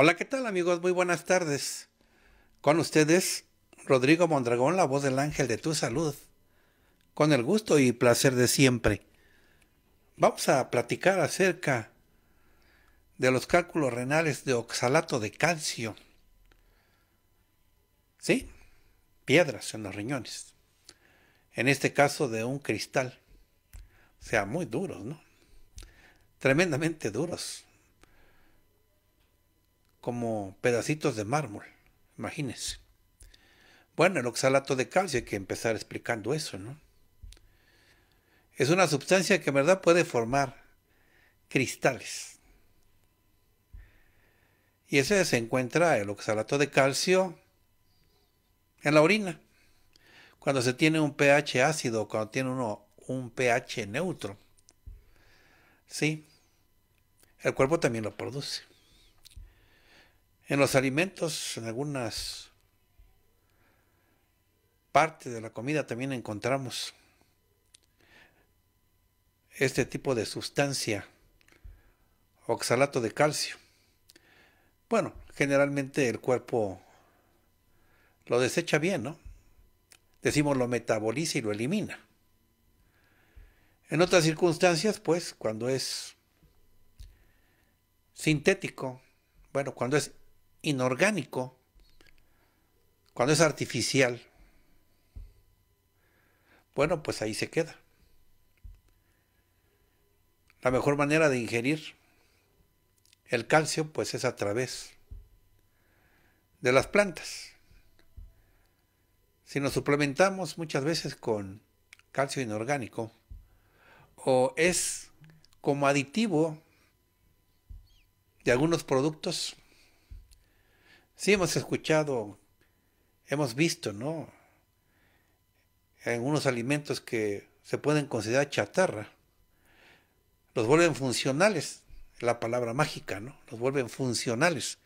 Hola, ¿qué tal amigos? Muy buenas tardes. Con ustedes, Rodrigo Mondragón, la voz del ángel de tu salud. Con el gusto y placer de siempre. Vamos a platicar acerca de los cálculos renales de oxalato de calcio. ¿Sí? Piedras en los riñones. En este caso de un cristal. O sea, muy duros, ¿no? Tremendamente duros como pedacitos de mármol, imagínense. Bueno, el oxalato de calcio hay que empezar explicando eso, ¿no? Es una sustancia que en verdad puede formar cristales. Y ese se encuentra el oxalato de calcio en la orina. Cuando se tiene un pH ácido, cuando tiene uno un pH neutro. Sí. El cuerpo también lo produce. En los alimentos, en algunas partes de la comida también encontramos este tipo de sustancia, oxalato de calcio. Bueno, generalmente el cuerpo lo desecha bien, ¿no? Decimos lo metaboliza y lo elimina. En otras circunstancias, pues, cuando es sintético, bueno, cuando es inorgánico, cuando es artificial, bueno, pues ahí se queda. La mejor manera de ingerir el calcio, pues es a través de las plantas. Si nos suplementamos muchas veces con calcio inorgánico, o es como aditivo de algunos productos, Sí, hemos escuchado, hemos visto, ¿no? unos alimentos que se pueden considerar chatarra, los vuelven funcionales, la palabra mágica, ¿no? Los vuelven funcionales.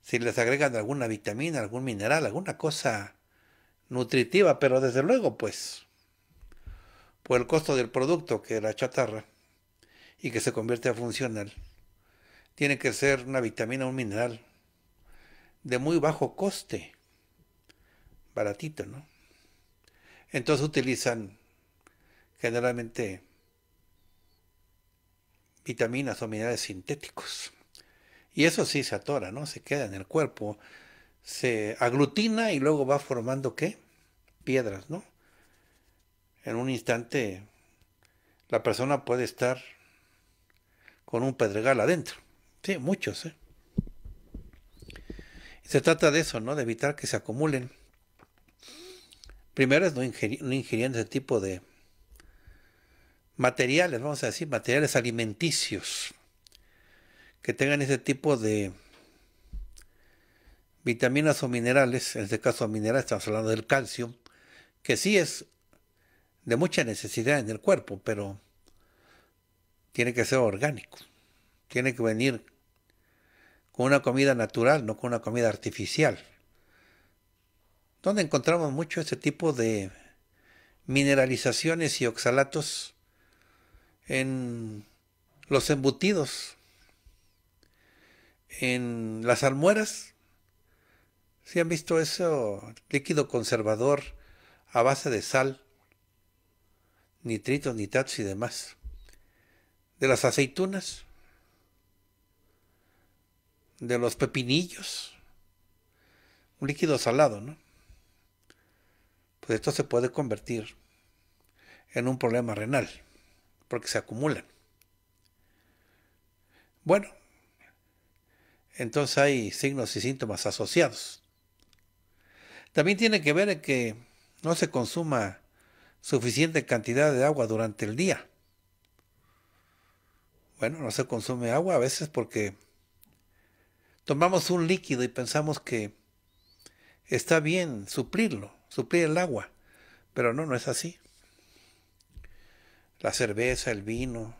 Si les agregan alguna vitamina, algún mineral, alguna cosa nutritiva, pero desde luego, pues, por el costo del producto que la chatarra y que se convierte a funcional, tiene que ser una vitamina, un mineral, de muy bajo coste. Baratito, ¿no? Entonces utilizan generalmente vitaminas o minerales sintéticos. Y eso sí se atora, ¿no? Se queda en el cuerpo, se aglutina y luego va formando qué? Piedras, ¿no? En un instante la persona puede estar con un pedregal adentro. Sí, muchos, ¿eh? se trata de eso, ¿no? De evitar que se acumulen. Primero es no, ingerir, ingiriendo ese tipo de materiales, vamos a decir, materiales alimenticios que tengan ese tipo de vitaminas o minerales, en este caso minerales, estamos hablando del calcio, que sí es de mucha necesidad en el cuerpo, pero tiene que ser orgánico, tiene que venir con una comida natural, no con una comida artificial. ¿Dónde encontramos mucho ese tipo de mineralizaciones y oxalatos en los embutidos, en las almueras. Si han visto eso, líquido conservador a base de sal, nitritos, nitratos y demás. De las aceitunas de los pepinillos. Un líquido salado, ¿no? Pues esto se puede convertir en un problema renal, porque se acumulan. Bueno, entonces hay signos y síntomas asociados. También tiene que ver en que no se consuma suficiente cantidad de agua durante el día. Bueno, no se consume agua a veces porque tomamos un líquido y pensamos que está bien suplirlo, suplir el agua, pero no, no es así. La cerveza, el vino,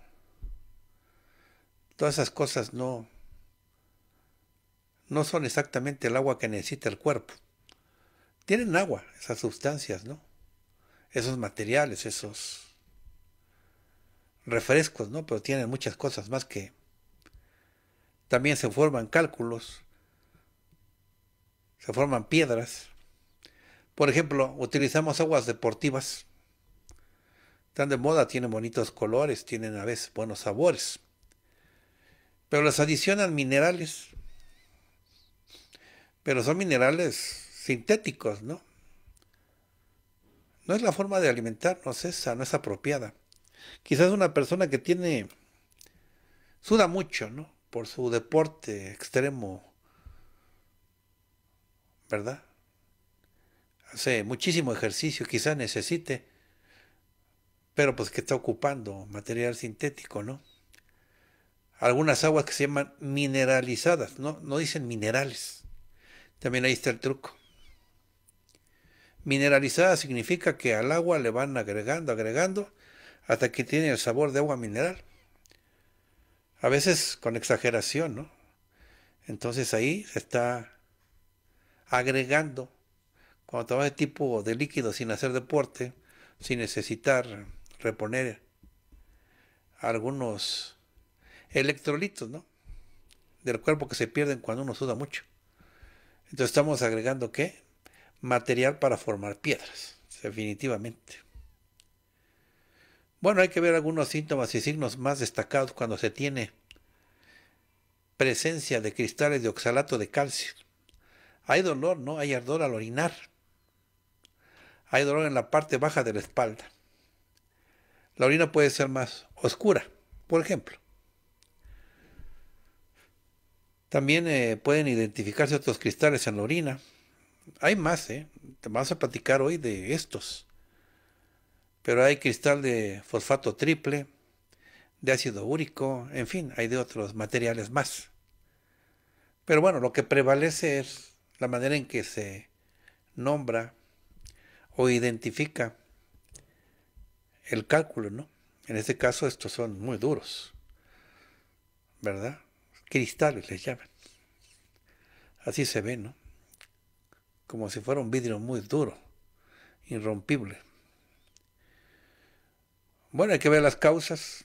todas esas cosas no no son exactamente el agua que necesita el cuerpo. Tienen agua, esas sustancias, ¿no? Esos materiales, esos refrescos, ¿no? Pero tienen muchas cosas más que también se forman cálculos, se forman piedras. Por ejemplo, utilizamos aguas deportivas. Están de moda, tienen bonitos colores, tienen a veces buenos sabores. Pero las adicionan minerales. Pero son minerales sintéticos, ¿no? No es la forma de alimentarnos esa, no es apropiada. Quizás una persona que tiene, suda mucho, ¿no? por su deporte extremo, ¿verdad? Hace muchísimo ejercicio, quizá necesite, pero pues que está ocupando material sintético, ¿no? Algunas aguas que se llaman mineralizadas, ¿no? No dicen minerales. También ahí está el truco. Mineralizada significa que al agua le van agregando, agregando, hasta que tiene el sabor de agua mineral a veces con exageración, ¿no? Entonces ahí se está agregando, cuando tomas de tipo de líquido sin hacer deporte, sin necesitar reponer algunos electrolitos, ¿no? Del cuerpo que se pierden cuando uno suda mucho. Entonces estamos agregando qué? Material para formar piedras, definitivamente. Bueno, hay que ver algunos síntomas y signos más destacados cuando se tiene presencia de cristales de oxalato de calcio. Hay dolor, ¿no? Hay ardor al orinar. Hay dolor en la parte baja de la espalda. La orina puede ser más oscura, por ejemplo. También eh, pueden identificarse otros cristales en la orina. Hay más, ¿eh? Te vamos a platicar hoy de estos. Pero hay cristal de fosfato triple, de ácido úrico, en fin, hay de otros materiales más. Pero bueno, lo que prevalece es la manera en que se nombra o identifica el cálculo, ¿no? En este caso estos son muy duros, ¿verdad? Cristales les llaman. Así se ve, ¿no? Como si fuera un vidrio muy duro, irrompible. Bueno, hay que ver las causas.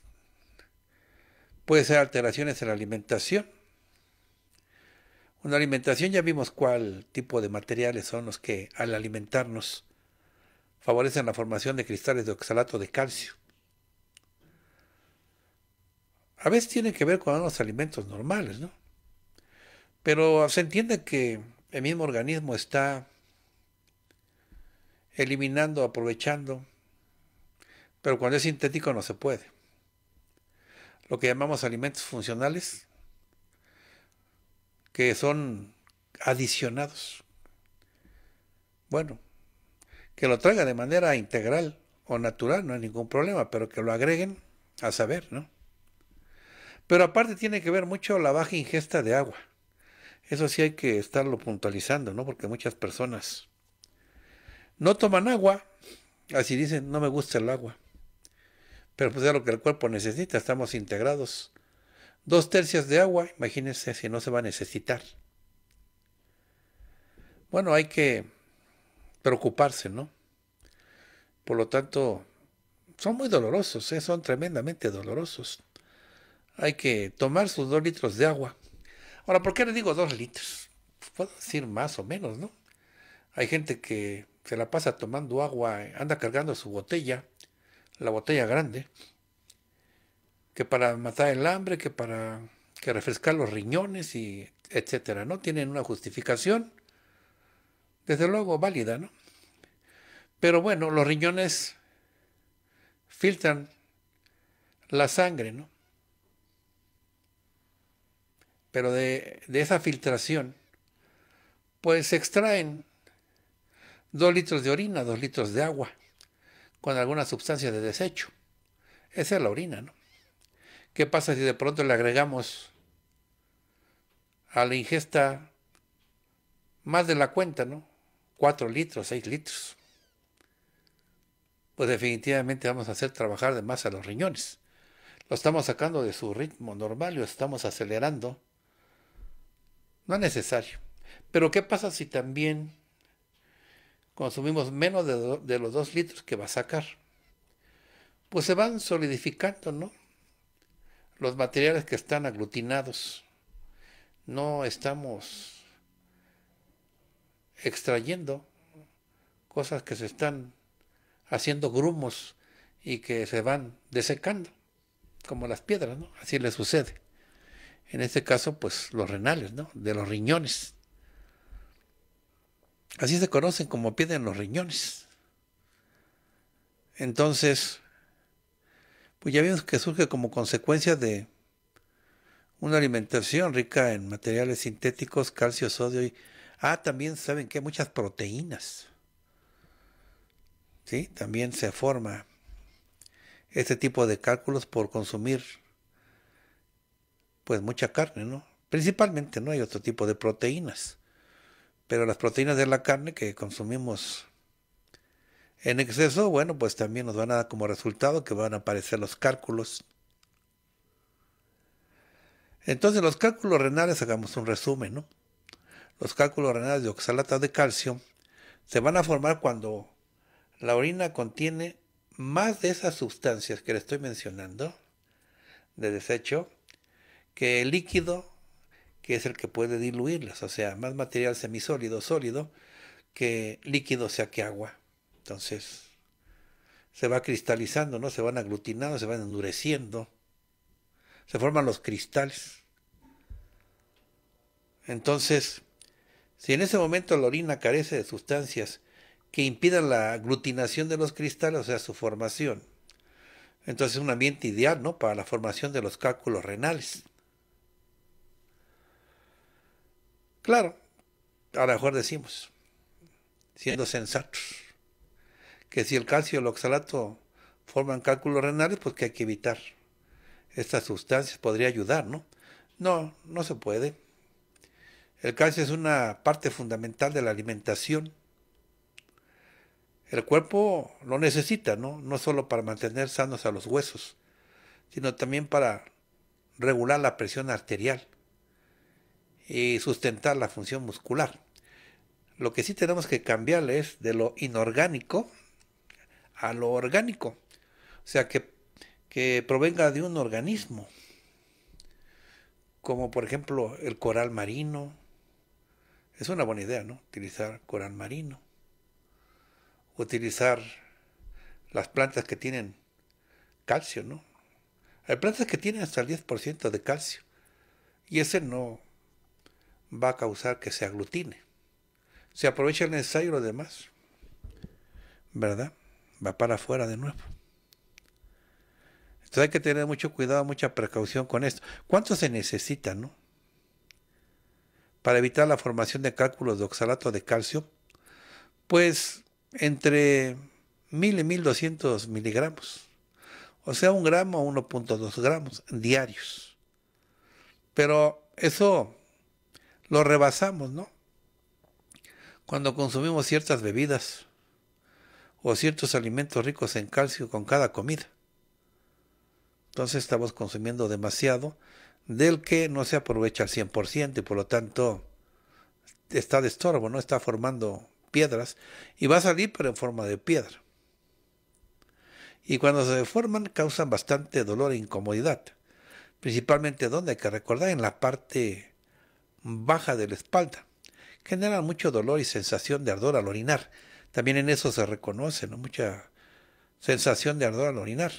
Puede ser alteraciones en la alimentación. Una alimentación ya vimos cuál tipo de materiales son los que al alimentarnos favorecen la formación de cristales de oxalato de calcio. A veces tiene que ver con los alimentos normales, ¿no? Pero se entiende que el mismo organismo está eliminando, aprovechando pero cuando es sintético no se puede. Lo que llamamos alimentos funcionales, que son adicionados. Bueno, que lo traiga de manera integral o natural, no hay ningún problema, pero que lo agreguen a saber, ¿no? Pero aparte tiene que ver mucho la baja ingesta de agua. Eso sí hay que estarlo puntualizando, ¿no? Porque muchas personas no toman agua, así dicen, no me gusta el agua. Pero pues es lo que el cuerpo necesita, estamos integrados. Dos tercios de agua, imagínense si no se va a necesitar. Bueno, hay que preocuparse, ¿no? Por lo tanto, son muy dolorosos, ¿eh? son tremendamente dolorosos. Hay que tomar sus dos litros de agua. Ahora, ¿por qué le digo dos litros? Pues, puedo decir más o menos, ¿no? Hay gente que se la pasa tomando agua, anda cargando su botella la botella grande, que para matar el hambre, que para que refrescar los riñones y etcétera, ¿no? Tienen una justificación, desde luego válida, ¿no? Pero bueno, los riñones filtran la sangre, ¿no? Pero de, de esa filtración, pues se extraen dos litros de orina, dos litros de agua con alguna sustancia de desecho. Esa es la orina, ¿no? ¿Qué pasa si de pronto le agregamos a la ingesta más de la cuenta, ¿no? 4 litros, 6 litros. Pues definitivamente vamos a hacer trabajar de más a los riñones. Lo estamos sacando de su ritmo normal, lo estamos acelerando. No es necesario. Pero ¿qué pasa si también consumimos menos de, de los dos litros que va a sacar. Pues se van solidificando, ¿no? Los materiales que están aglutinados. No estamos extrayendo cosas que se están haciendo grumos y que se van desecando, como las piedras, ¿no? Así le sucede. En este caso, pues los renales, ¿no? De los riñones. Así se conocen como piden los riñones. Entonces, pues ya vimos que surge como consecuencia de una alimentación rica en materiales sintéticos, calcio, sodio y... Ah, también saben que muchas proteínas. ¿Sí? También se forma este tipo de cálculos por consumir pues mucha carne, ¿no? Principalmente no hay otro tipo de proteínas. Pero las proteínas de la carne que consumimos en exceso, bueno, pues también nos van a dar como resultado que van a aparecer los cálculos. Entonces los cálculos renales, hagamos un resumen, ¿no? Los cálculos renales de oxalata de calcio se van a formar cuando la orina contiene más de esas sustancias que le estoy mencionando de desecho que el líquido que es el que puede diluirlas, o sea, más material semisólido, sólido, que líquido, sea que agua. Entonces, se va cristalizando, ¿no? Se van aglutinando, se van endureciendo, se forman los cristales. Entonces, si en ese momento la orina carece de sustancias que impidan la aglutinación de los cristales, o sea, su formación, entonces es un ambiente ideal, ¿no? Para la formación de los cálculos renales. Claro, a lo mejor decimos, siendo sensatos, que si el calcio y el oxalato forman cálculos renales, pues que hay que evitar estas sustancias, podría ayudar, ¿no? No, no se puede. El calcio es una parte fundamental de la alimentación. El cuerpo lo necesita, ¿no? No solo para mantener sanos a los huesos, sino también para regular la presión arterial y sustentar la función muscular. Lo que sí tenemos que cambiarle es de lo inorgánico a lo orgánico. O sea, que, que provenga de un organismo. Como por ejemplo el coral marino. Es una buena idea, ¿no? Utilizar coral marino. Utilizar las plantas que tienen calcio, ¿no? Hay plantas que tienen hasta el 10% de calcio. Y ese no, va a causar que se aglutine. Se aprovecha el necesario y lo demás. ¿Verdad? Va para afuera de nuevo. Entonces hay que tener mucho cuidado, mucha precaución con esto. ¿Cuánto se necesita, no? Para evitar la formación de cálculos de oxalato de calcio, pues entre 1000 y 1200 miligramos. O sea, un gramo a 1.2 gramos diarios. Pero eso lo rebasamos, ¿no? Cuando consumimos ciertas bebidas o ciertos alimentos ricos en calcio con cada comida. Entonces estamos consumiendo demasiado del que no se aprovecha al 100% y por lo tanto está de estorbo, ¿no? Está formando piedras y va a salir pero en forma de piedra. Y cuando se deforman causan bastante dolor e incomodidad. Principalmente donde hay que recordar en la parte baja de la espalda. Genera mucho dolor y sensación de ardor al orinar. También en eso se reconoce, Mucha sensación de ardor al orinar.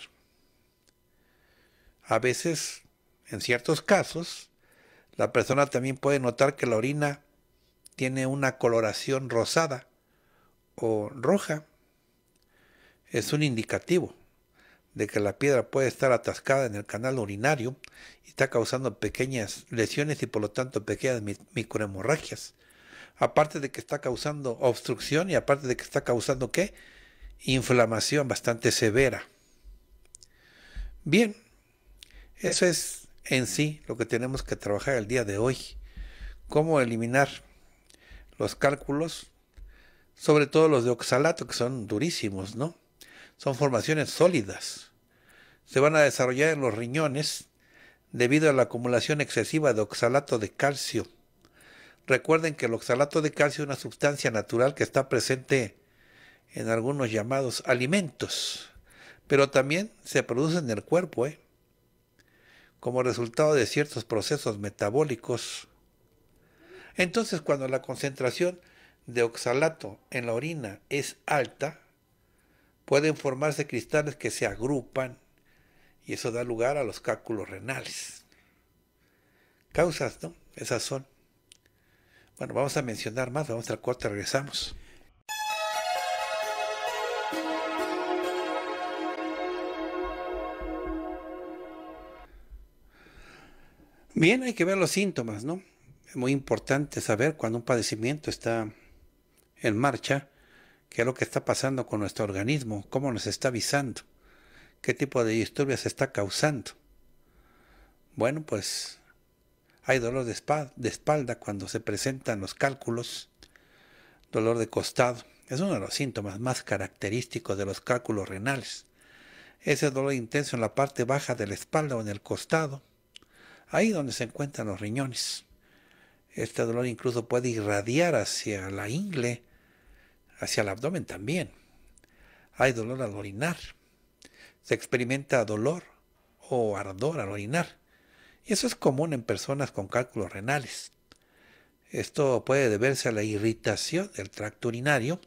A veces, en ciertos casos, la persona también puede notar que la orina tiene una coloración rosada o roja. Es un indicativo de que la piedra puede estar atascada en el canal urinario y está causando pequeñas lesiones y por lo tanto pequeñas microhemorragias. Aparte de que está causando obstrucción y aparte de que está causando qué? Inflamación bastante severa. Bien, eso es en sí lo que tenemos que trabajar el día de hoy. Cómo eliminar los cálculos, sobre todo los de oxalato que son durísimos, ¿no? son formaciones sólidas. Se van a desarrollar en los riñones debido a la acumulación excesiva de oxalato de calcio. Recuerden que el oxalato de calcio es una sustancia natural que está presente en algunos llamados alimentos, pero también se produce en el cuerpo, ¿eh? como resultado de ciertos procesos metabólicos. Entonces, cuando la concentración de oxalato en la orina es alta, pueden formarse cristales que se agrupan y eso da lugar a los cálculos renales. Causas, ¿no? Esas son. Bueno, vamos a mencionar más, vamos al corte, regresamos. Bien, hay que ver los síntomas, ¿no? Es muy importante saber cuando un padecimiento está en marcha qué es lo que está pasando con nuestro organismo, cómo nos está avisando, qué tipo de disturbios está causando. Bueno, pues hay dolor de, espalda, de espalda cuando se presentan los cálculos, dolor de costado. Es uno de los síntomas más característicos de los cálculos renales. Ese dolor intenso en la parte baja de la espalda o en el costado, ahí donde se encuentran los riñones. Este dolor incluso puede irradiar hacia la ingle, hacia el abdomen también. Hay dolor al orinar. Se experimenta dolor o ardor al orinar. Y eso es común en personas con cálculos renales. Esto puede deberse a la irritación del tracto urinario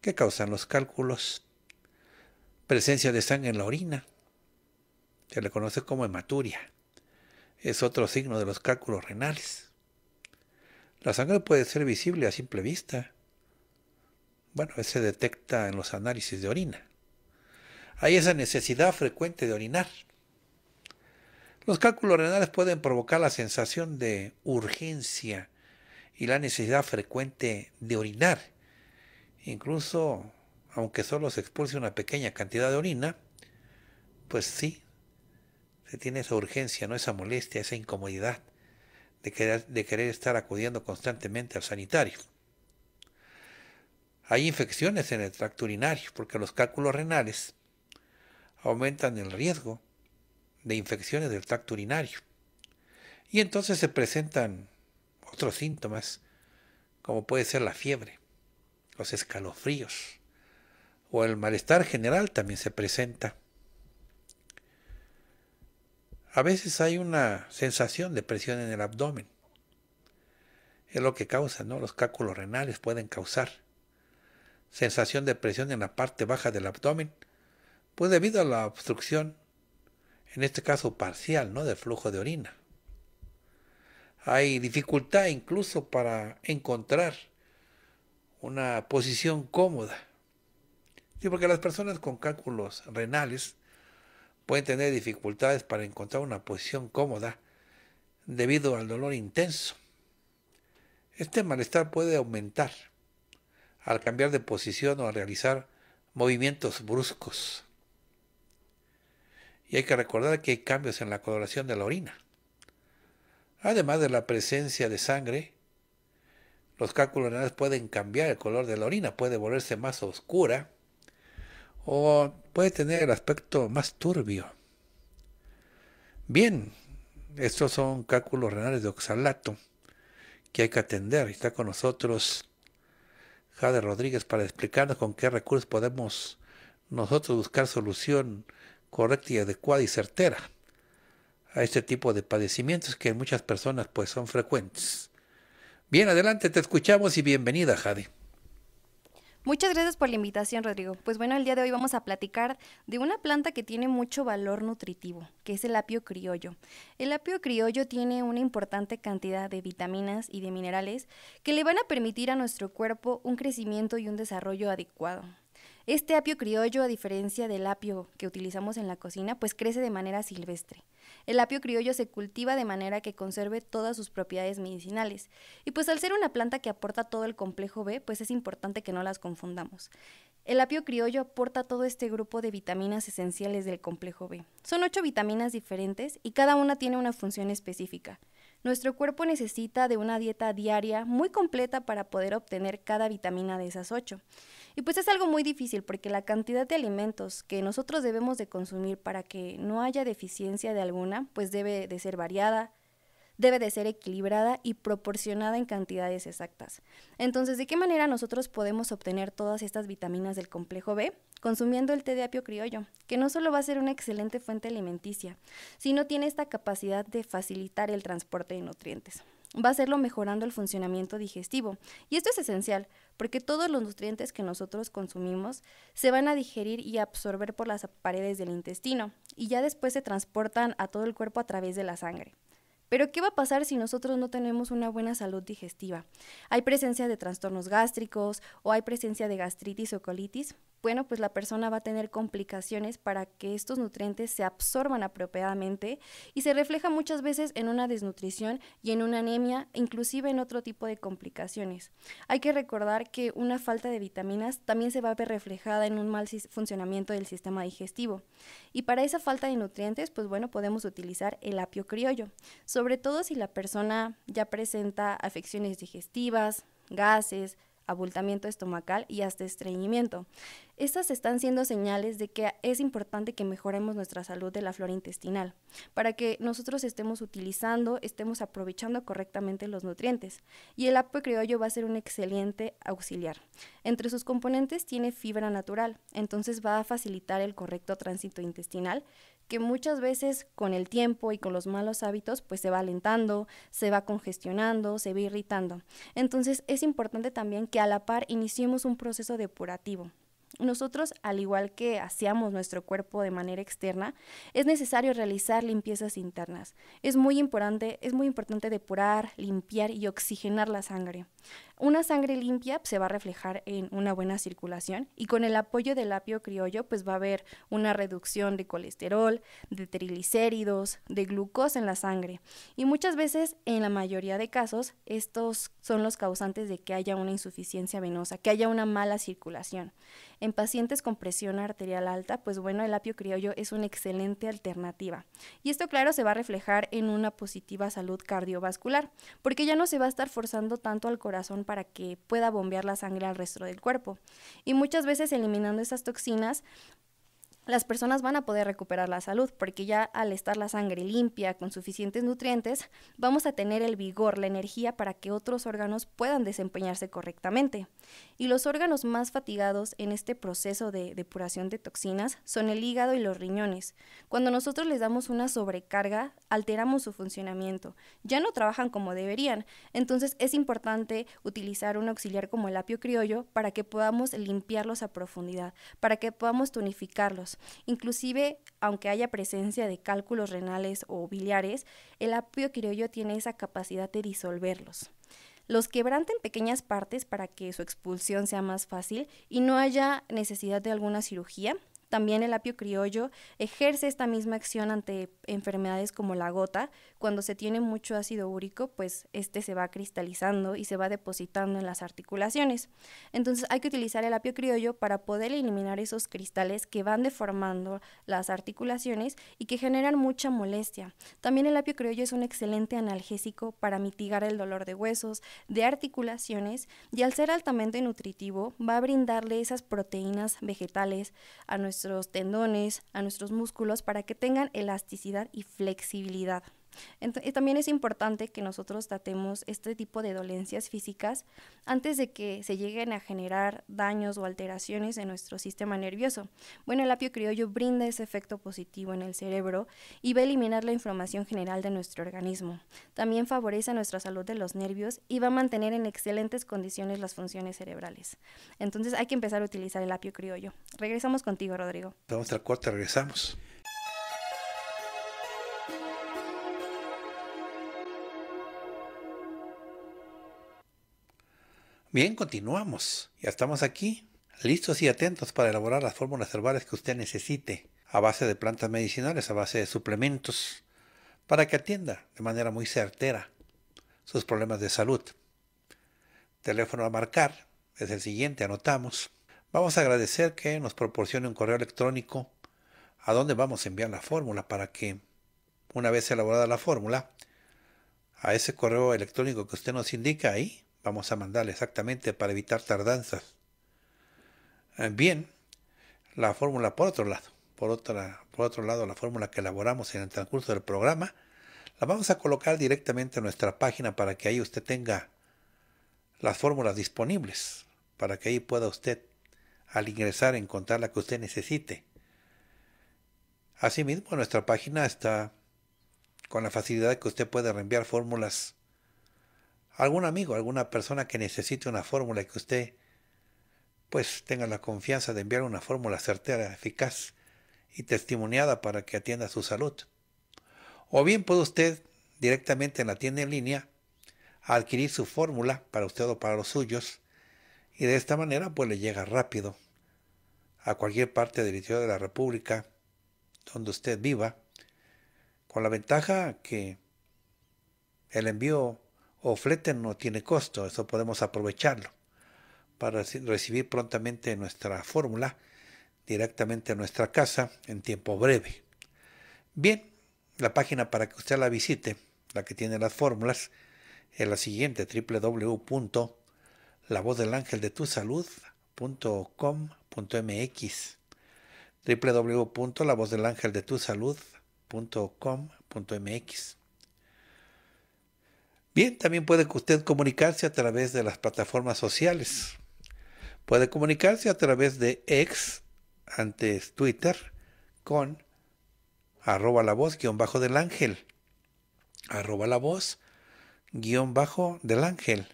que causan los cálculos. Presencia de sangre en la orina. Se le conoce como hematuria. Es otro signo de los cálculos renales. La sangre puede ser visible a simple vista bueno, se detecta en los análisis de orina. Hay esa necesidad frecuente de orinar. Los cálculos renales pueden provocar la sensación de urgencia y la necesidad frecuente de orinar. Incluso, aunque solo se expulse una pequeña cantidad de orina, pues sí, se tiene esa urgencia, no esa molestia, esa incomodidad de querer, de querer estar acudiendo constantemente al sanitario. Hay infecciones en el tracto urinario porque los cálculos renales aumentan el riesgo de infecciones del tracto urinario. Y entonces se presentan otros síntomas como puede ser la fiebre, los escalofríos o el malestar general también se presenta. A veces hay una sensación de presión en el abdomen. Es lo que causa, ¿no? Los cálculos renales pueden causar sensación de presión en la parte baja del abdomen, pues debido a la obstrucción, en este caso parcial, ¿no? del flujo de orina. Hay dificultad incluso para encontrar una posición cómoda. Sí, porque las personas con cálculos renales pueden tener dificultades para encontrar una posición cómoda debido al dolor intenso. Este malestar puede aumentar al cambiar de posición o al realizar movimientos bruscos. Y hay que recordar que hay cambios en la coloración de la orina. Además de la presencia de sangre, los cálculos renales pueden cambiar el color de la orina, puede volverse más oscura o puede tener el aspecto más turbio. Bien, estos son cálculos renales de oxalato que hay que atender. Está con nosotros Jade Rodríguez para explicarnos con qué recursos podemos nosotros buscar solución correcta y adecuada y certera a este tipo de padecimientos que en muchas personas pues son frecuentes. Bien, adelante, te escuchamos y bienvenida, Jade. Muchas gracias por la invitación, Rodrigo. Pues bueno, el día de hoy vamos a platicar de una planta que tiene mucho valor nutritivo, que es el apio criollo. El apio criollo tiene una importante cantidad de vitaminas y de minerales que le van a permitir a nuestro cuerpo un crecimiento y un desarrollo adecuado. Este apio criollo, a diferencia del apio que utilizamos en la cocina, pues crece de manera silvestre. El apio criollo se cultiva de manera que conserve todas sus propiedades medicinales. Y pues al ser una planta que aporta todo el complejo B, pues es importante que no las confundamos. El apio criollo aporta todo este grupo de vitaminas esenciales del complejo B. Son ocho vitaminas diferentes y cada una tiene una función específica. Nuestro cuerpo necesita de una dieta diaria muy completa para poder obtener cada vitamina de esas ocho. Y pues es algo muy difícil porque la cantidad de alimentos que nosotros debemos de consumir para que no haya deficiencia de alguna, pues debe de ser variada, debe de ser equilibrada y proporcionada en cantidades exactas. Entonces, ¿de qué manera nosotros podemos obtener todas estas vitaminas del complejo B? Consumiendo el té de apio criollo, que no solo va a ser una excelente fuente alimenticia, sino tiene esta capacidad de facilitar el transporte de nutrientes. Va a hacerlo mejorando el funcionamiento digestivo. Y esto es esencial, porque todos los nutrientes que nosotros consumimos se van a digerir y absorber por las paredes del intestino y ya después se transportan a todo el cuerpo a través de la sangre. Pero ¿qué va a pasar si nosotros no tenemos una buena salud digestiva? Hay presencia de trastornos gástricos o hay presencia de gastritis o colitis bueno, pues la persona va a tener complicaciones para que estos nutrientes se absorban apropiadamente y se refleja muchas veces en una desnutrición y en una anemia, inclusive en otro tipo de complicaciones. Hay que recordar que una falta de vitaminas también se va a ver reflejada en un mal funcionamiento del sistema digestivo. Y para esa falta de nutrientes, pues bueno, podemos utilizar el apio criollo, sobre todo si la persona ya presenta afecciones digestivas, gases, abultamiento estomacal y hasta estreñimiento. Estas están siendo señales de que es importante que mejoremos nuestra salud de la flora intestinal, para que nosotros estemos utilizando, estemos aprovechando correctamente los nutrientes. Y el apo criollo va a ser un excelente auxiliar. Entre sus componentes tiene fibra natural, entonces va a facilitar el correcto tránsito intestinal que muchas veces con el tiempo y con los malos hábitos pues se va alentando, se va congestionando, se va irritando. Entonces es importante también que a la par iniciemos un proceso depurativo. Nosotros, al igual que hacíamos nuestro cuerpo de manera externa, es necesario realizar limpiezas internas. Es muy importante, es muy importante depurar, limpiar y oxigenar la sangre. Una sangre limpia pues, se va a reflejar en una buena circulación y con el apoyo del apio criollo pues va a haber una reducción de colesterol, de triglicéridos, de glucosa en la sangre. Y muchas veces, en la mayoría de casos, estos son los causantes de que haya una insuficiencia venosa, que haya una mala circulación. En pacientes con presión arterial alta, pues bueno, el apio criollo es una excelente alternativa. Y esto claro se va a reflejar en una positiva salud cardiovascular, porque ya no se va a estar forzando tanto al corazón para que pueda bombear la sangre al resto del cuerpo. Y muchas veces eliminando esas toxinas las personas van a poder recuperar la salud, porque ya al estar la sangre limpia, con suficientes nutrientes, vamos a tener el vigor, la energía para que otros órganos puedan desempeñarse correctamente. Y los órganos más fatigados en este proceso de depuración de toxinas son el hígado y los riñones. Cuando nosotros les damos una sobrecarga, alteramos su funcionamiento. Ya no trabajan como deberían, entonces es importante utilizar un auxiliar como el apio criollo para que podamos limpiarlos a profundidad, para que podamos tonificarlos Inclusive, aunque haya presencia de cálculos renales o biliares, el apio criollo tiene esa capacidad de disolverlos. Los quebranten en pequeñas partes para que su expulsión sea más fácil y no haya necesidad de alguna cirugía también el apio criollo ejerce esta misma acción ante enfermedades como la gota. Cuando se tiene mucho ácido úrico, pues este se va cristalizando y se va depositando en las articulaciones. Entonces hay que utilizar el apio criollo para poder eliminar esos cristales que van deformando las articulaciones y que generan mucha molestia. También el apio criollo es un excelente analgésico para mitigar el dolor de huesos, de articulaciones y al ser altamente nutritivo va a brindarle esas proteínas vegetales a nuestro nuestros tendones, a nuestros músculos para que tengan elasticidad y flexibilidad también es importante que nosotros tratemos este tipo de dolencias físicas antes de que se lleguen a generar daños o alteraciones en nuestro sistema nervioso. Bueno, el apio criollo brinda ese efecto positivo en el cerebro y va a eliminar la inflamación general de nuestro organismo. También favorece nuestra salud de los nervios y va a mantener en excelentes condiciones las funciones cerebrales. Entonces hay que empezar a utilizar el apio criollo. Regresamos contigo, Rodrigo. Vamos al cuarto, regresamos. Bien, continuamos. Ya estamos aquí, listos y atentos para elaborar las fórmulas herbales que usted necesite, a base de plantas medicinales, a base de suplementos, para que atienda de manera muy certera sus problemas de salud. Teléfono a marcar es el siguiente, anotamos. Vamos a agradecer que nos proporcione un correo electrónico a donde vamos a enviar la fórmula para que, una vez elaborada la fórmula, a ese correo electrónico que usted nos indica ahí, Vamos a mandarle exactamente para evitar tardanzas. Eh, bien, la fórmula por otro lado. Por, otra, por otro lado, la fórmula que elaboramos en el transcurso del programa, la vamos a colocar directamente en nuestra página para que ahí usted tenga las fórmulas disponibles, para que ahí pueda usted al ingresar encontrar la que usted necesite. Asimismo, nuestra página está con la facilidad que usted puede reenviar fórmulas algún amigo, alguna persona que necesite una fórmula y que usted pues tenga la confianza de enviar una fórmula certera, eficaz y testimoniada para que atienda su salud. O bien puede usted directamente en la tienda en línea adquirir su fórmula para usted o para los suyos y de esta manera pues le llega rápido a cualquier parte del interior de la República donde usted viva, con la ventaja que el envío o flete no tiene costo, eso podemos aprovecharlo para recibir prontamente nuestra fórmula directamente a nuestra casa en tiempo breve. Bien, la página para que usted la visite, la que tiene las fórmulas, es la siguiente, www.lavozdelangeldetusalud.com.mx www.lavozdelangeldetusalud.com.mx Bien, también puede usted comunicarse a través de las plataformas sociales. Puede comunicarse a través de ex, antes Twitter, con arroba la voz guión bajo del ángel. Arroba la voz guión bajo del ángel.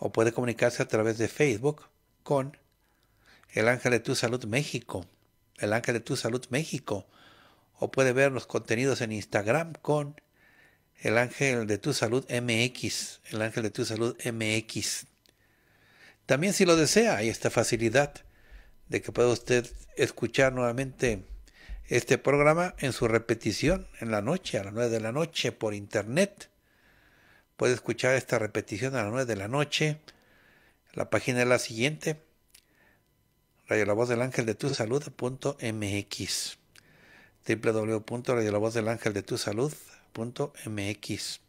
O puede comunicarse a través de Facebook con el ángel de tu salud México. El ángel de tu salud México. O puede ver los contenidos en Instagram con el ángel de tu salud MX, el ángel de tu salud MX. También si lo desea, hay esta facilidad de que pueda usted escuchar nuevamente este programa en su repetición en la noche, a las 9 de la noche, por internet. Puede escuchar esta repetición a las 9 de la noche. La página es la siguiente, Radio La Voz del Ángel de Tu tu salud MX.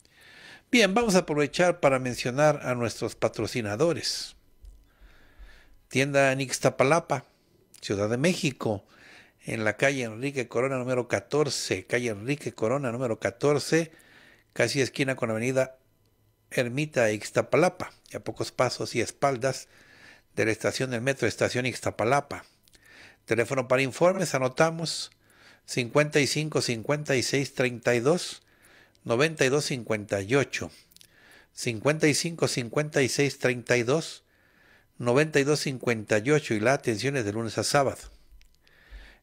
Bien, vamos a aprovechar para mencionar a nuestros patrocinadores. Tienda en Ixtapalapa, Ciudad de México, en la calle Enrique Corona número 14, calle Enrique Corona número 14, casi esquina con avenida Ermita e Ixtapalapa, y a pocos pasos y espaldas de la estación del metro, estación Ixtapalapa. Teléfono para informes, anotamos 55 56 32 9258, 555632, 9258 y la atención es de lunes a sábado.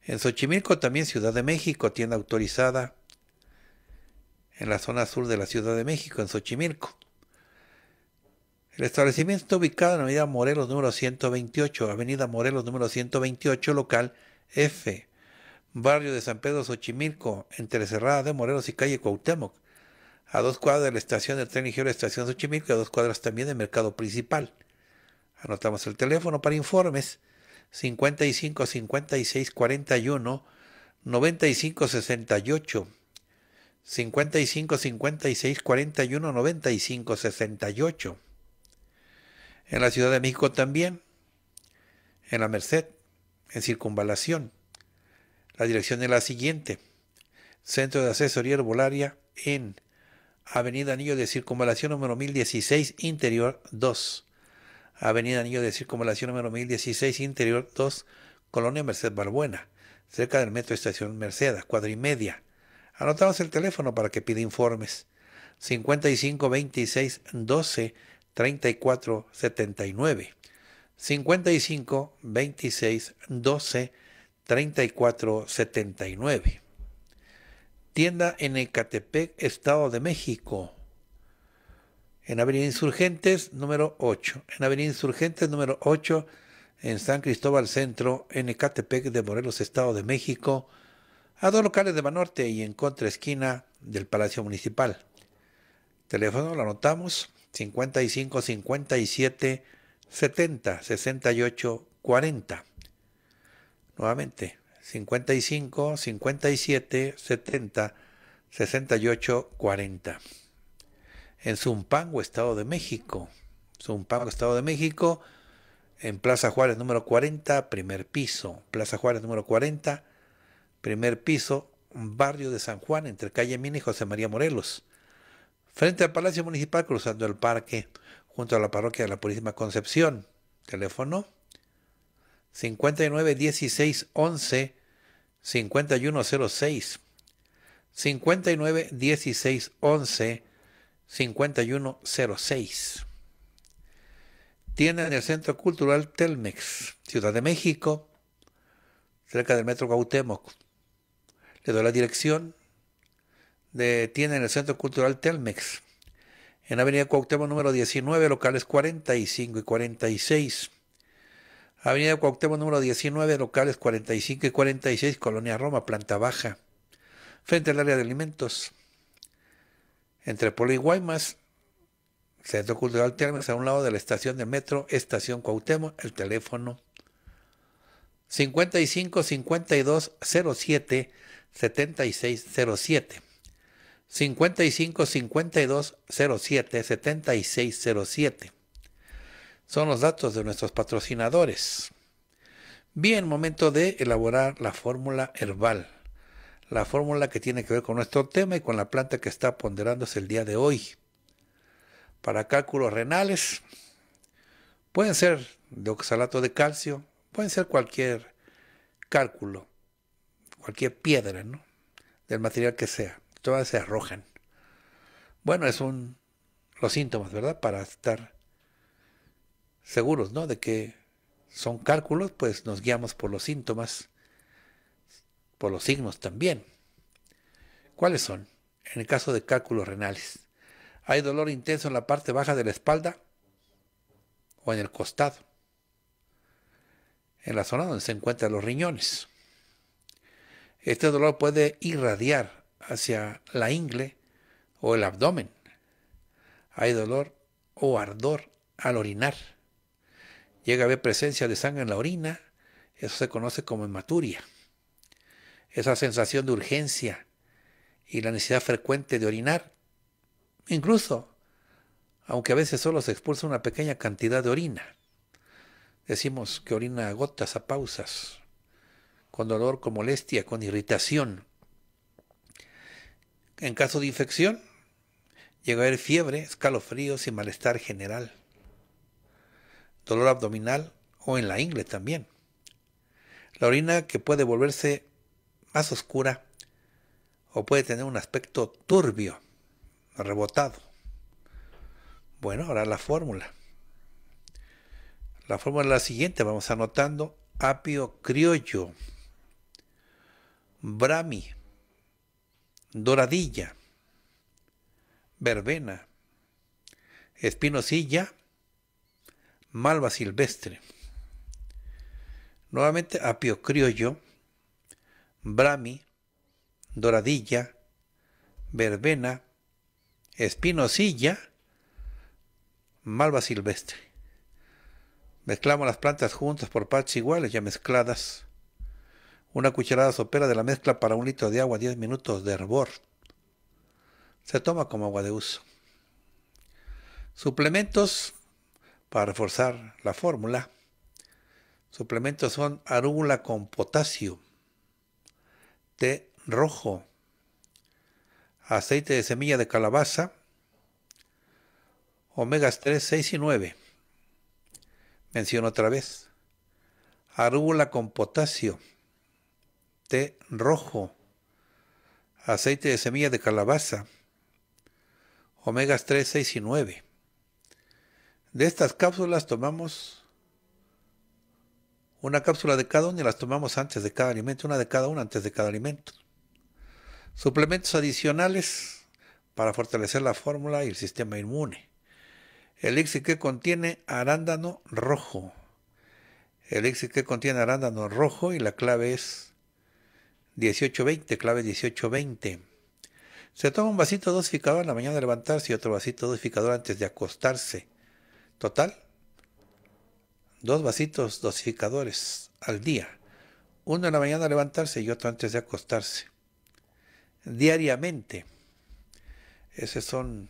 En Xochimilco también Ciudad de México, tienda autorizada en la zona sur de la Ciudad de México, en Xochimilco. El establecimiento está ubicado en Avenida Morelos número 128, Avenida Morelos número 128, local F, barrio de San Pedro Xochimilco, entre Cerrada de Morelos y calle Cuauhtémoc a dos cuadras de la estación del tren ligero de Estación Xochimilco, a dos cuadras también del mercado principal. Anotamos el teléfono para informes 55 56 41 95 68 55 56 41 95 68 en la Ciudad de México también, en la Merced, en Circunvalación. La dirección es la siguiente. Centro de Asesoría Herbolaria en Avenida Anillo de Circunvalación número 1016, Interior 2. Avenida Anillo de Circunvalación número 1016, Interior 2, Colonia Merced Barbuena, cerca del Metro Estación Mercedes, cuadra y media. Anotamos el teléfono para que pida informes. 55 26 12 34 79. 55 26 12 34 79 tienda en Ecatepec, Estado de México. En Avenida Insurgentes número 8. En Avenida Insurgentes número 8, en San Cristóbal Centro, en Ecatepec de Morelos, Estado de México, a dos locales de Banorte y en contra esquina del Palacio Municipal. Teléfono lo anotamos 55 57 70 68 40. Nuevamente 55, 57, 70, 68, 40. En Zumpango, Estado de México. Zumpango, Estado de México, en Plaza Juárez número 40, primer piso. Plaza Juárez número 40, primer piso, barrio de San Juan, entre calle Mina y José María Morelos. Frente al Palacio Municipal, cruzando el parque, junto a la parroquia de la Purísima Concepción. Teléfono 59 16 11 5106, 59 16 11, 5106. Tiene en el Centro Cultural Telmex, Ciudad de México, cerca del Metro Cuauhtémoc. Le doy la dirección de tiene en el Centro Cultural Telmex, en Avenida Cuauhtémoc número 19, locales 45 y 46. Avenida Cuauhtémoc número 19, locales 45 y 46, Colonia Roma, planta baja, frente al área de alimentos. Entre Polo y Guaymas, Centro Cultural Termes, a un lado de la estación de metro, Estación Cuauhtémoc, el teléfono 55 52 07 76 07. 55 52 07 76 07 son los datos de nuestros patrocinadores. Bien, momento de elaborar la fórmula herbal, la fórmula que tiene que ver con nuestro tema y con la planta que está ponderándose el día de hoy. Para cálculos renales, pueden ser de oxalato de calcio, pueden ser cualquier cálculo, cualquier piedra, ¿no? Del material que sea, todas se arrojan. Bueno, es un los síntomas, ¿verdad? Para estar seguros, ¿no? De que son cálculos, pues nos guiamos por los síntomas, por los signos también. ¿Cuáles son? En el caso de cálculos renales, ¿hay dolor intenso en la parte baja de la espalda o en el costado? En la zona donde se encuentran los riñones. Este dolor puede irradiar hacia la ingle o el abdomen. Hay dolor o ardor al orinar llega a haber presencia de sangre en la orina, eso se conoce como hematuria. Esa sensación de urgencia y la necesidad frecuente de orinar. Incluso, aunque a veces solo se expulsa una pequeña cantidad de orina. Decimos que orina a gotas, a pausas, con dolor, con molestia, con irritación. En caso de infección, llega a haber fiebre, escalofríos y malestar general dolor abdominal o en la ingle también. La orina que puede volverse más oscura o puede tener un aspecto turbio, rebotado. Bueno, ahora la fórmula. La fórmula es la siguiente, vamos anotando apio criollo, brami, doradilla, verbena, espinosilla malva silvestre. Nuevamente apio criollo, brami, doradilla, verbena, espinosilla, malva silvestre. Mezclamos las plantas juntas por partes iguales ya mezcladas. Una cucharada sopera de la mezcla para un litro de agua, 10 minutos de hervor. Se toma como agua de uso. Suplementos para reforzar la fórmula. Suplementos son arúgula con potasio, té rojo, aceite de semilla de calabaza, omegas 3, 6 y 9. Menciono otra vez. Arúgula con potasio, té rojo, aceite de semilla de calabaza, omegas 3, 6 y 9. De estas cápsulas tomamos una cápsula de cada una y las tomamos antes de cada alimento, una de cada una antes de cada alimento. Suplementos adicionales para fortalecer la fórmula y el sistema inmune. Elixir que contiene arándano rojo. Elixir que contiene arándano rojo y la clave es 1820, clave 1820. Se toma un vasito dosificador en la mañana de levantarse y otro vasito dosificador antes de acostarse. Total, dos vasitos dosificadores al día. Uno en la mañana levantarse y otro antes de acostarse. Diariamente. Esa son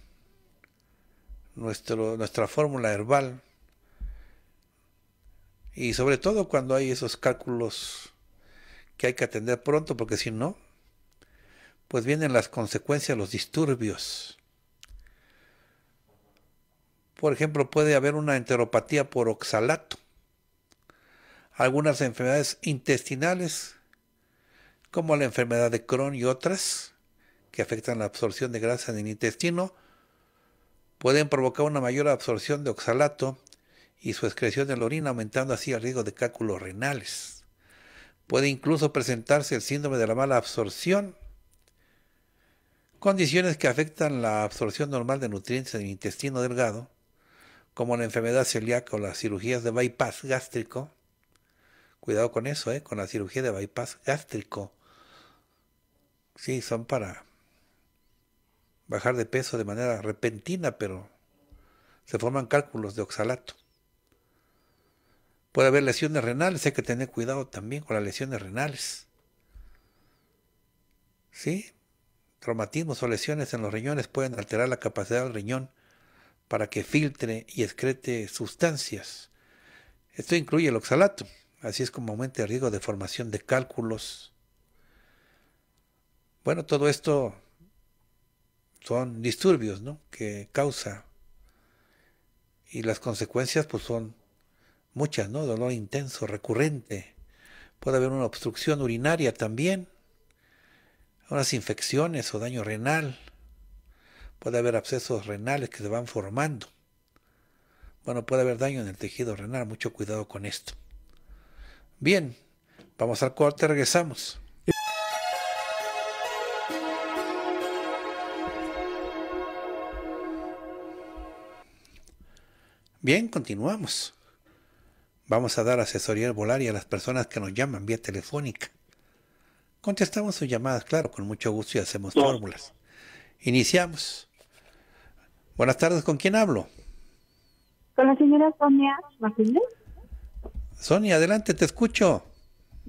nuestro, nuestra fórmula herbal. Y sobre todo cuando hay esos cálculos que hay que atender pronto, porque si no, pues vienen las consecuencias, los disturbios. Por ejemplo, puede haber una enteropatía por oxalato, algunas enfermedades intestinales, como la enfermedad de Crohn y otras, que afectan la absorción de grasa en el intestino, pueden provocar una mayor absorción de oxalato y su excreción en la orina, aumentando así el riesgo de cálculos renales. Puede incluso presentarse el síndrome de la mala absorción, condiciones que afectan la absorción normal de nutrientes en el intestino delgado como la enfermedad celíaca o las cirugías de bypass gástrico. Cuidado con eso, ¿eh? con la cirugía de bypass gástrico. Sí, son para bajar de peso de manera repentina, pero se forman cálculos de oxalato. Puede haber lesiones renales, hay que tener cuidado también con las lesiones renales. ¿Sí? Traumatismos o lesiones en los riñones pueden alterar la capacidad del riñón para que filtre y excrete sustancias. Esto incluye el oxalato, así es como aumenta el riesgo de formación de cálculos. Bueno, todo esto son disturbios ¿no? que causa y las consecuencias pues son muchas, ¿no? Dolor intenso, recurrente. Puede haber una obstrucción urinaria también, unas infecciones o daño renal, Puede haber abscesos renales que se van formando. Bueno, puede haber daño en el tejido renal. Mucho cuidado con esto. Bien, vamos al corte, regresamos. Bien, continuamos. Vamos a dar asesoría y a las personas que nos llaman vía telefónica. Contestamos sus llamadas, claro, con mucho gusto y hacemos fórmulas. Iniciamos. Buenas tardes, ¿con quién hablo? Con la señora Sonia Martínez. Sonia, adelante, te escucho.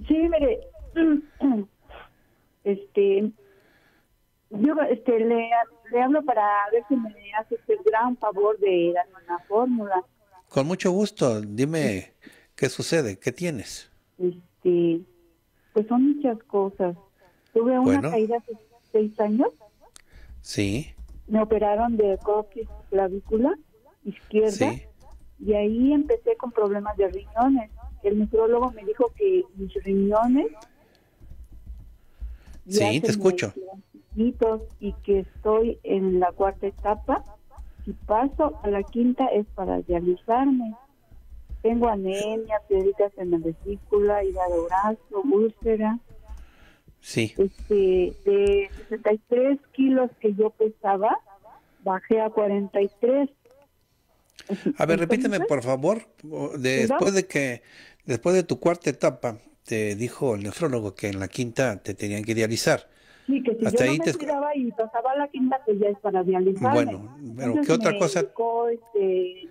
Sí, mire, este, yo este, le, le hablo para ver si me hace el gran favor de darme una fórmula. Con mucho gusto, dime qué sucede, qué tienes. Este, pues son muchas cosas. Tuve una caída hace seis años. Sí me operaron de coxis clavícula izquierda y ahí empecé con problemas de riñones. El nefrólogo me dijo que mis riñones... Sí, te escucho. Y que estoy en la cuarta etapa. Si paso a la quinta es para dializarme. Tengo anemia, piedritas en la vesícula, hígado brazo, úlcera. Sí. Este, de 63 kilos que yo pesaba, bajé a 43. A ver, repíteme por favor, después de que después de tu cuarta etapa te dijo el nefrólogo que en la quinta te tenían que dializar. Sí, que si yo no me te... cuidaba y pasaba la quinta, que pues ya es para dializar. Bueno, ¿qué otra cosa? Este,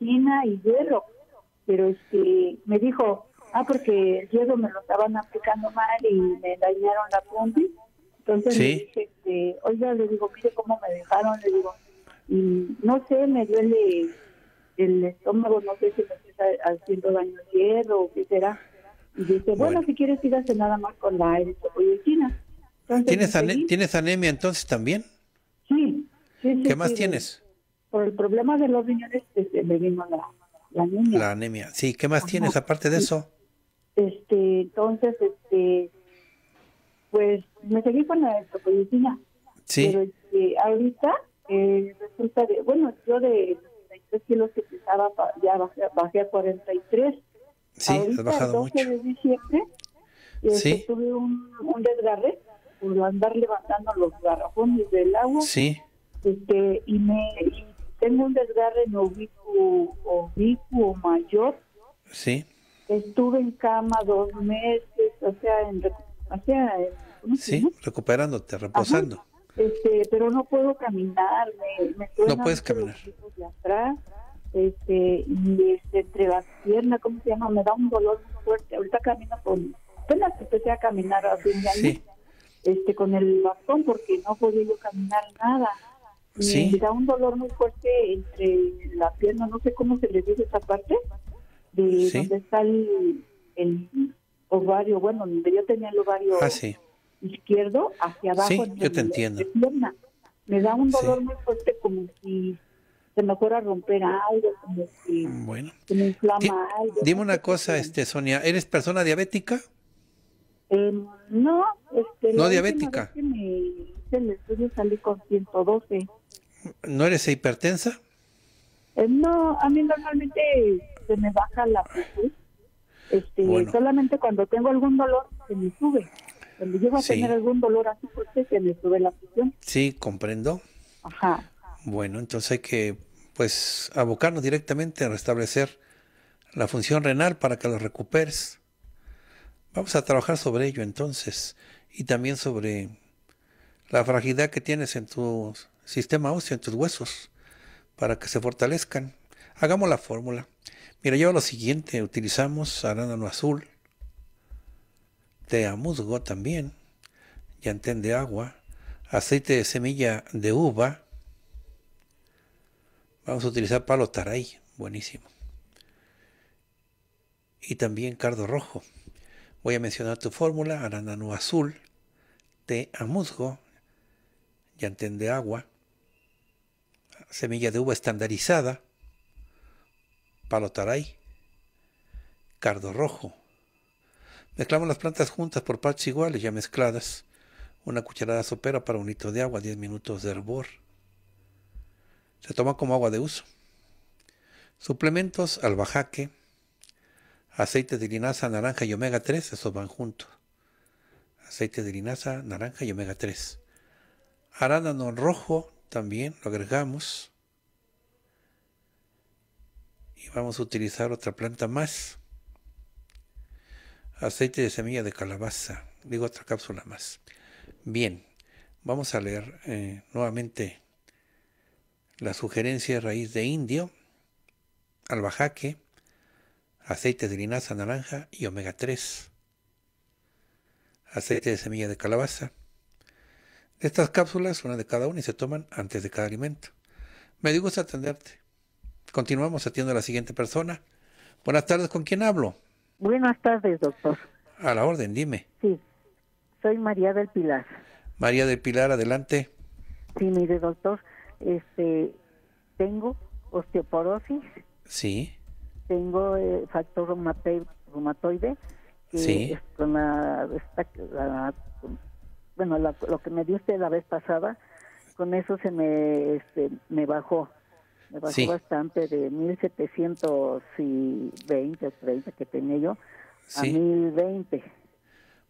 y hierro, pero este, me dijo, ah, porque el hierro me lo estaban aplicando mal y me dañaron la punta. Entonces ¿Sí? le este, oiga, le digo, mire cómo me dejaron, le digo, y no sé, me duele el estómago, no sé si me está haciendo daño el hierro o qué será. Y dice, bueno, si quieres, hace nada más con la eritropoyetina. ¿Tienes, ¿Tienes anemia entonces también? Sí. sí, ¿Qué más tienes? Por el problema de los riñones, este, me vino la, anemia. La anemia, sí. ¿Qué más tienes aparte de eso? Este, entonces, este, pues me seguí con la estropedicina Sí. Pero este, ahorita eh, resulta de, bueno, yo de 63 kilos que pesaba ya bajé, bajé a 43. Sí, ahorita, bajado el 12 de diciembre, este, tuve un, desgarre por andar levantando los garrafones del agua. Sí. Este, y me y tengo un desgarre en obicu oblicuo mayor. Sí. Estuve en cama dos meses, o sea, en, recuperación. sí, recuperándote, reposando. Este, pero no puedo caminar, me, me no puedes caminar. atrás, este, y este, entre las piernas, ¿cómo se llama? Me da un dolor muy fuerte. Ahorita camino con, apenas empecé a caminar fin este, con el bastón porque no podía podido caminar nada. Me da un dolor muy fuerte entre la pierna, no sé cómo se le dice esa parte de donde está el, ovario, bueno, donde yo tenía el ovario ah, izquierdo, hacia abajo. Sí, yo te entiendo. Me da un dolor muy fuerte como si se me fuera a romper algo, como si me inflama algo. Dime una cosa, este Sonia, ¿eres persona diabética? Em, no, este, no diabética. en el estudio salí con 112. ¿No eres hipertensa? Em, no, a mí normalmente se me baja la función, Este, Solamente cuando tengo algún dolor se me sube. Cuando llego a tener algún dolor así fuerte se me sube la función. Sí, comprendo. Ajá. Bueno, entonces hay que pues abocarnos directamente a restablecer la función renal para que lo recuperes. Vamos a trabajar sobre ello entonces y también sobre la fragilidad que tienes en tu sistema óseo, en tus huesos, para que se fortalezcan. Hagamos la fórmula. Mira, yo lo siguiente. Utilizamos arándano azul, a musgo también, yantén de agua, aceite de semilla de uva. Vamos a utilizar palo taray, buenísimo. Y también cardo rojo. Voy a mencionar tu fórmula, arándano azul, té a musgo, yantén de agua, semilla de uva estandarizada, palotaray, cardo rojo. Mezclamos las plantas juntas por partes iguales, ya mezcladas. Una cucharada sopera para un litro de agua, 10 minutos de hervor. Se toma como agua de uso. Suplementos, albahaque, aceite de linaza, naranja y omega 3, esos van juntos. Aceite de linaza, naranja y omega 3. Arándano rojo también lo agregamos y vamos a utilizar otra planta más. Aceite de semilla de calabaza, digo otra cápsula más. Bien, vamos a leer eh, nuevamente la sugerencia de raíz de indio, albahaque, aceite de linaza naranja y omega 3, aceite de semilla de calabaza. De estas cápsulas, una de cada una y se toman antes de cada alimento. Me gusto atenderte. Continuamos, atiendo a la siguiente persona. Buenas tardes, ¿con quién hablo? Buenas tardes, doctor. A la orden, dime. Sí, soy María del Pilar. María del Pilar, adelante. Sí, mire, doctor, este, tengo osteoporosis. Sí. Tengo eh, factor reumatoide. Sí. Con la, bueno, lo que me dio usted la vez pasada, con eso se me, este, me bajó me bajó bastante de 1720 o 30 que tenía yo a a 1020.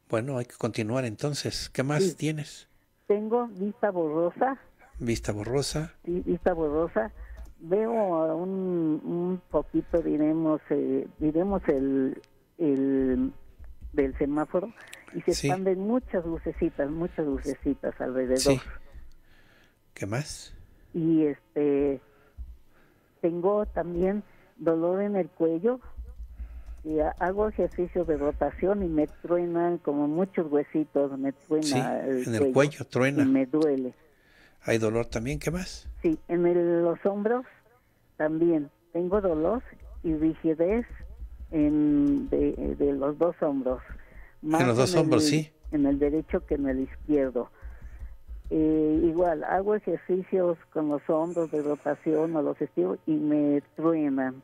Bueno, hay que continuar entonces. ¿Qué más tienes? Tengo vista borrosa. Vista borrosa. Vista borrosa. Veo un, poquito, diremos, eh, diremos el, el del semáforo y se expanden muchas lucecitas, muchas lucecitas alrededor. ¿Qué más? Y este tengo también dolor en el cuello y hago ejercicio de rotación y me truenan como muchos huesitos, me truena en el cuello, truena. Y me duele. ¿Hay dolor también? ¿Qué más? Sí, en los hombros también tengo dolor y rigidez en, de, los dos hombros. en los dos hombros, sí. En el derecho que en el izquierdo igual, hago ejercicios con los hombros de rotación o los estilos y me truenan.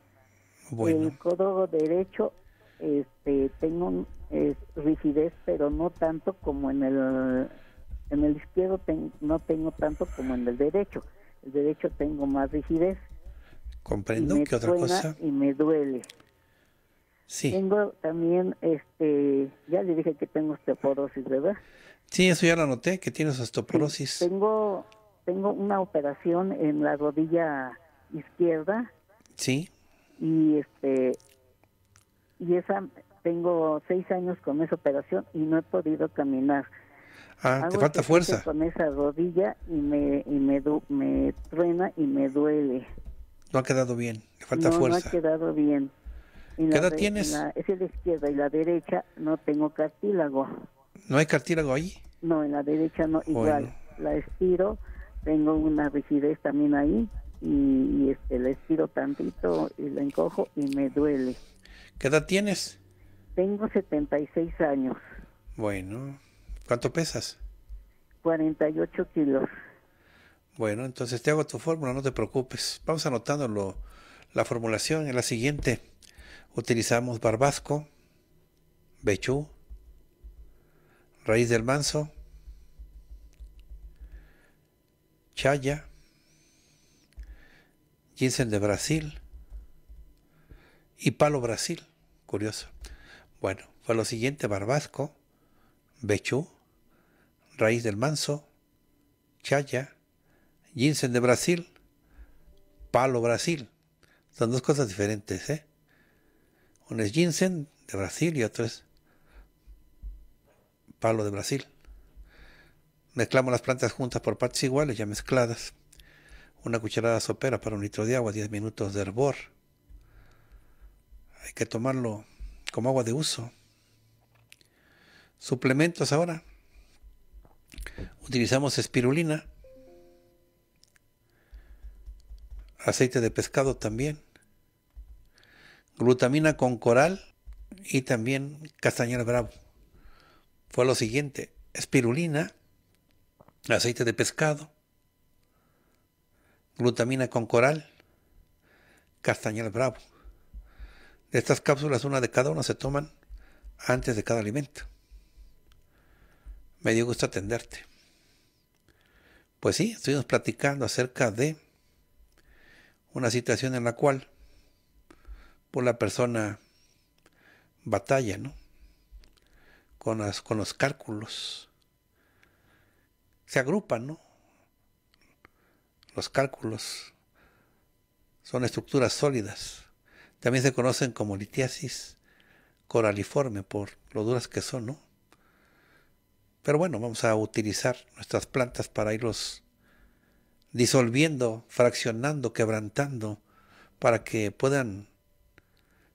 El codo derecho, este, tengo rigidez, pero no tanto como en el en el izquierdo no tengo tanto como en el derecho. El derecho tengo más rigidez. Comprendo. que otra cosa? Y me duele. Sí. Tengo también, este, ya le dije que tengo osteoporosis, ¿verdad? Sí, eso ya lo noté, que tienes osteoporosis. tengo, tengo una operación en la rodilla izquierda. Sí. Y este y esa tengo seis años con esa operación y no he podido caminar. Ah, te falta fuerza. Con esa rodilla y me truena y me duele. No ha quedado bien, le falta fuerza. No ha quedado bien. ¿Qué edad tienes? es la izquierda y la derecha no tengo cartílago. ¿No hay cartílago ahí? No, en la derecha no, igual. La estiro, tengo una rigidez también ahí y, este, la estiro tantito y la encojo y me duele. ¿Qué edad tienes? Tengo 76 años. Bueno, ¿cuánto pesas? 48 kilos. Bueno, entonces te hago tu fórmula, no te preocupes. Vamos anotando la formulación. En la siguiente utilizamos barbasco, bechú, Raíz del Manso, Chaya, Ginseng de Brasil y Palo Brasil. Curioso. Bueno, fue lo siguiente: Barbasco, Bechú, Raíz del Manso, Chaya, Ginseng de Brasil, Palo Brasil. Son dos cosas diferentes, ¿eh? Uno es Ginseng de Brasil y otro es Palo de Brasil. Mezclamos las plantas juntas por partes iguales, ya mezcladas. Una cucharada sopera para un litro de agua, 10 minutos de hervor. Hay que tomarlo como agua de uso. Suplementos ahora. Utilizamos espirulina. Aceite de pescado también. Glutamina con coral y también castañera bravo fue lo siguiente, espirulina, aceite de pescado, glutamina con coral, castañal bravo. De estas cápsulas, una de cada una se toman antes de cada alimento. Me dio gusto atenderte. Pues sí, estuvimos platicando acerca de una situación en la cual por pues, la persona batalla, ¿no? con, los cálculos. Se agrupan, ¿no? Los cálculos son estructuras sólidas. También se conocen como litiasis coraliforme por lo duras que son, ¿no? Pero bueno, vamos a utilizar nuestras plantas para irlos disolviendo, fraccionando, quebrantando, para que puedan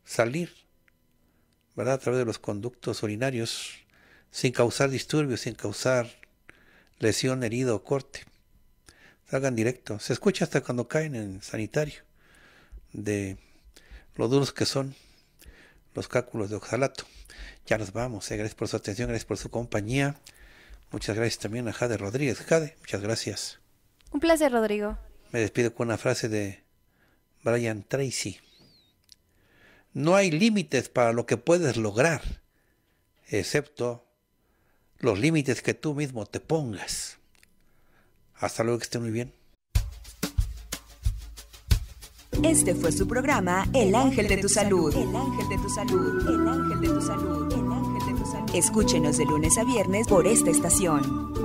salir, ¿verdad? A través de los conductos urinarios sin causar disturbios, sin causar lesión, herido o corte. Salgan directo. Se escucha hasta cuando caen en sanitario de lo duros que son los cálculos de oxalato. Ya nos vamos. Eh, gracias por su atención, gracias por su compañía. Muchas gracias también a Jade Rodríguez. Jade, muchas gracias. Un placer, Rodrigo. Me despido con una frase de Brian Tracy. No hay límites para lo que puedes lograr, excepto los límites que tú mismo te pongas. Hasta luego, que esté muy bien. Este fue su programa El Ángel de tu Salud. El Ángel de tu Salud. El Ángel de Salud. El Ángel de tu Salud. Escúchenos de lunes a viernes por esta estación.